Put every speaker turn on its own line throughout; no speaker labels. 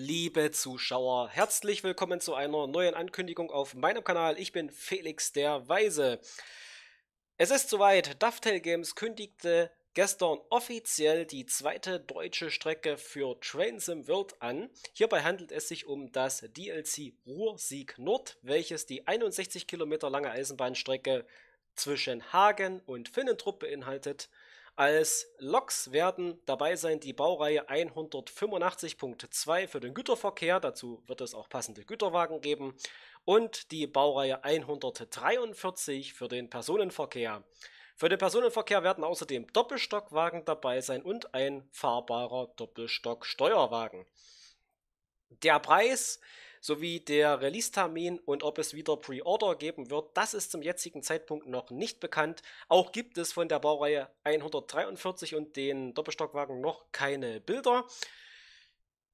Liebe Zuschauer, herzlich willkommen zu einer neuen Ankündigung auf meinem Kanal. Ich bin Felix der Weise. Es ist soweit, Dovetail Games kündigte gestern offiziell die zweite deutsche Strecke für Trainsim World an. Hierbei handelt es sich um das DLC Ruhrsieg Nord, welches die 61 Kilometer lange Eisenbahnstrecke zwischen Hagen und Finnentrupp beinhaltet. Als Loks werden dabei sein die Baureihe 185.2 für den Güterverkehr, dazu wird es auch passende Güterwagen geben, und die Baureihe 143 für den Personenverkehr. Für den Personenverkehr werden außerdem Doppelstockwagen dabei sein und ein fahrbarer Doppelstocksteuerwagen. Der Preis sowie der Release-Termin und ob es wieder Pre-Order geben wird, das ist zum jetzigen Zeitpunkt noch nicht bekannt. Auch gibt es von der Baureihe 143 und den Doppelstockwagen noch keine Bilder.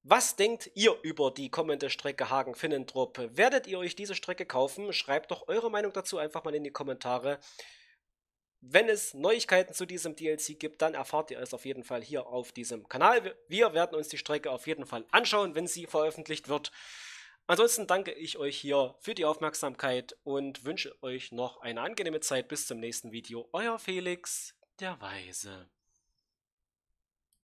Was denkt ihr über die kommende Strecke Hagen-Finnentrop? Werdet ihr euch diese Strecke kaufen? Schreibt doch eure Meinung dazu einfach mal in die Kommentare. Wenn es Neuigkeiten zu diesem DLC gibt, dann erfahrt ihr es auf jeden Fall hier auf diesem Kanal. Wir werden uns die Strecke auf jeden Fall anschauen, wenn sie veröffentlicht wird. Ansonsten danke ich euch hier für die Aufmerksamkeit und wünsche euch noch eine angenehme Zeit bis zum nächsten Video. Euer Felix der Weise.